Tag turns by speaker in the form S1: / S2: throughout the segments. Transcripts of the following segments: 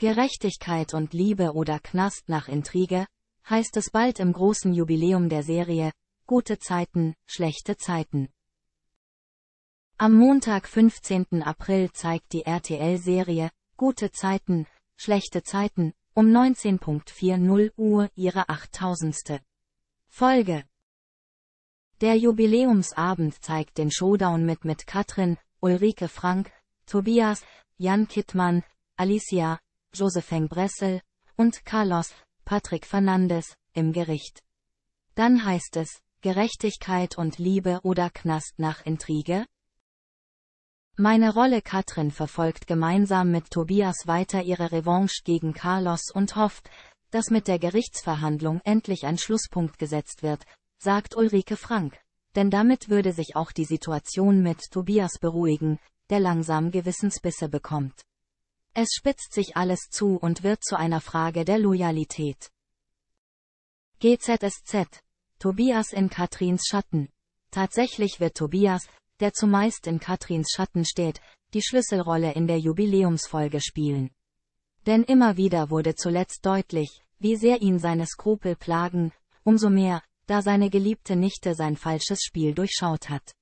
S1: Gerechtigkeit und Liebe oder Knast nach Intrige, heißt es bald im großen Jubiläum der Serie, gute Zeiten, schlechte Zeiten. Am Montag 15. April zeigt die RTL-Serie Gute Zeiten, schlechte Zeiten um 19.40 Uhr ihre 8000. Folge. Der Jubiläumsabend zeigt den Showdown mit mit Katrin, Ulrike Frank, Tobias, Jan Kittmann, Alicia, Josephine Bressel, und Carlos, Patrick Fernandes, im Gericht. Dann heißt es, Gerechtigkeit und Liebe oder Knast nach Intrige? Meine Rolle Katrin verfolgt gemeinsam mit Tobias weiter ihre Revanche gegen Carlos und hofft, dass mit der Gerichtsverhandlung endlich ein Schlusspunkt gesetzt wird, sagt Ulrike Frank. Denn damit würde sich auch die Situation mit Tobias beruhigen, der langsam Gewissensbisse bekommt. Es spitzt sich alles zu und wird zu einer Frage der Loyalität. GZSZ. Tobias in Katrins Schatten. Tatsächlich wird Tobias, der zumeist in Katrins Schatten steht, die Schlüsselrolle in der Jubiläumsfolge spielen. Denn immer wieder wurde zuletzt deutlich, wie sehr ihn seine Skrupel plagen, umso mehr, da seine geliebte Nichte sein falsches Spiel durchschaut hat.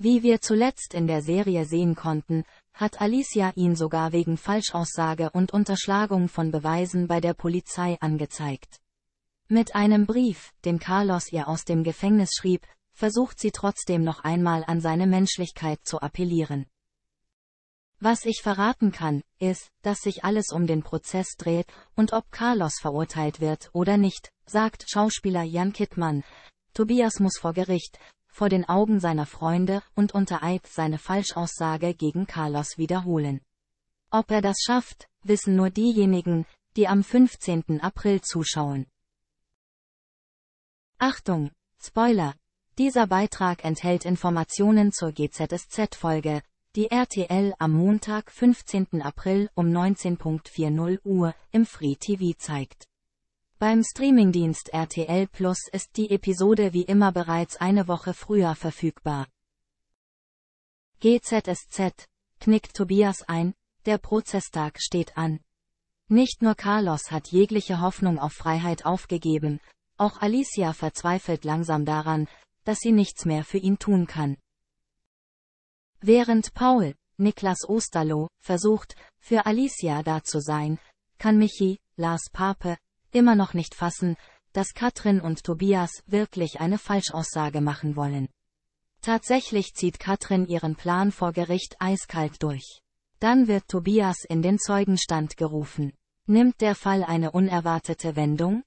S1: Wie wir zuletzt in der Serie sehen konnten, hat Alicia ihn sogar wegen Falschaussage und Unterschlagung von Beweisen bei der Polizei angezeigt. Mit einem Brief, den Carlos ihr aus dem Gefängnis schrieb, versucht sie trotzdem noch einmal an seine Menschlichkeit zu appellieren. Was ich verraten kann, ist, dass sich alles um den Prozess dreht und ob Carlos verurteilt wird oder nicht, sagt Schauspieler Jan Kittmann. Tobias muss vor Gericht, vor den Augen seiner Freunde und unter Eid seine Falschaussage gegen Carlos wiederholen. Ob er das schafft, wissen nur diejenigen, die am 15. April zuschauen. Achtung, Spoiler! Dieser Beitrag enthält Informationen zur GZSZ-Folge, die RTL am Montag, 15. April um 19.40 Uhr im Free TV zeigt. Beim Streamingdienst RTL Plus ist die Episode wie immer bereits eine Woche früher verfügbar. GZSZ, knickt Tobias ein, der Prozesstag steht an. Nicht nur Carlos hat jegliche Hoffnung auf Freiheit aufgegeben, auch Alicia verzweifelt langsam daran, dass sie nichts mehr für ihn tun kann. Während Paul, Niklas Osterloh, versucht, für Alicia da zu sein, kann Michi, Lars Pape, immer noch nicht fassen, dass Katrin und Tobias wirklich eine Falschaussage machen wollen. Tatsächlich zieht Katrin ihren Plan vor Gericht eiskalt durch. Dann wird Tobias in den Zeugenstand gerufen. Nimmt der Fall eine unerwartete Wendung?